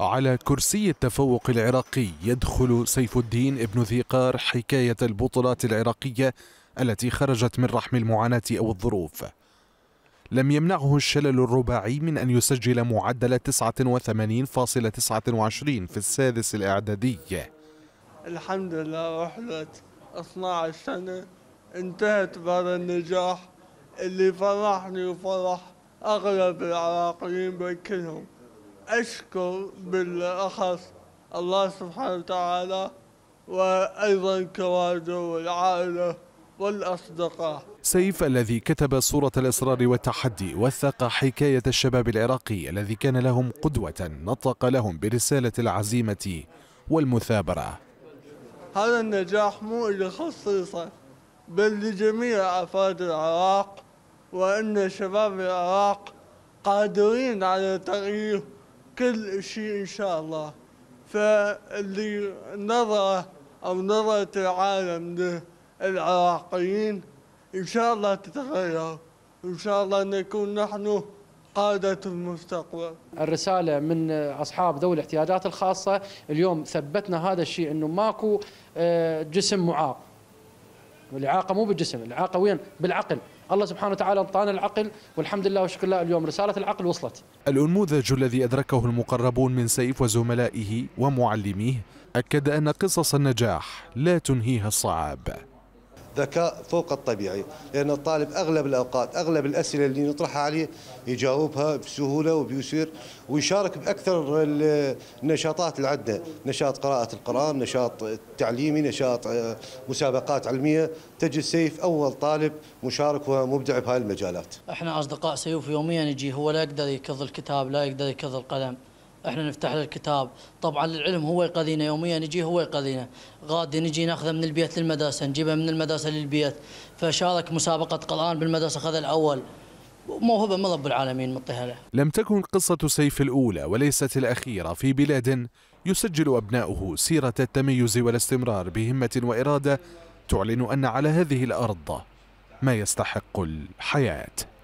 على كرسي التفوق العراقي يدخل سيف الدين ابن ذيقار حكاية البطولات العراقية التي خرجت من رحم المعاناة أو الظروف لم يمنعه الشلل الرباعي من أن يسجل معدل 89.29 في السادس الإعدادي الحمد لله رحلت 12 سنة انتهت بهذا النجاح اللي فرحني وفرح أغلب العراقيين بكلهم أشكر بالأخص الله سبحانه وتعالى وأيضا كوادر والعائلة والأصدقاء سيف الذي كتب صورة الإصرار والتحدي وثق حكاية الشباب العراقي الذي كان لهم قدوة نطق لهم برسالة العزيمة والمثابرة هذا النجاح مو اللي خصيصه بل لجميع أفراد العراق وأن شباب العراق قادرين على تغيير كل شيء إن شاء الله فاللي نظره أو نظرة العالم للعراقيين إن شاء الله تتغير إن شاء الله نكون نحن قادة المستقبل الرسالة من أصحاب ذوي الاحتياجات الخاصة اليوم ثبتنا هذا الشيء أنه ماكو آه، جسم معاق الإعاقة مو بالجسم الإعاقة وين بالعقل الله سبحانه وتعالى انطانا العقل والحمد لله وشكر الله اليوم رسالة العقل وصلت الأنموذج الذي أدركه المقربون من سيف وزملائه ومعلميه أكد أن قصص النجاح لا تنهيها الصعاب ذكاء فوق الطبيعي لأن الطالب أغلب الأوقات أغلب الأسئلة اللي نطرحها عليه يجاوبها بسهولة وبيسير ويشارك بأكثر النشاطات اللي عندنا نشاط قراءة القرآن نشاط تعليمي نشاط آه، مسابقات علمية تجد سيف أول طالب مشارك ومبدع بهذه المجالات احنا أصدقاء سيوف يوميا يجي هو لا يقدر يكظ الكتاب لا يقدر يكظ القلم احنا نفتح له الكتاب طبعا العلم هو يقضينا يوميا نجي هو يقضينا غادي نجي ناخذه من البيت للمدرسه نجيبه من المدرسه للبيت فشارك مسابقه قران بالمدرسه خذ الاول موهبه من رب العالمين مطيها له لم تكن قصه سيف الاولى وليست الاخيره في بلاد يسجل ابناؤه سيره التميز والاستمرار بهمه واراده تعلن ان على هذه الارض ما يستحق الحياه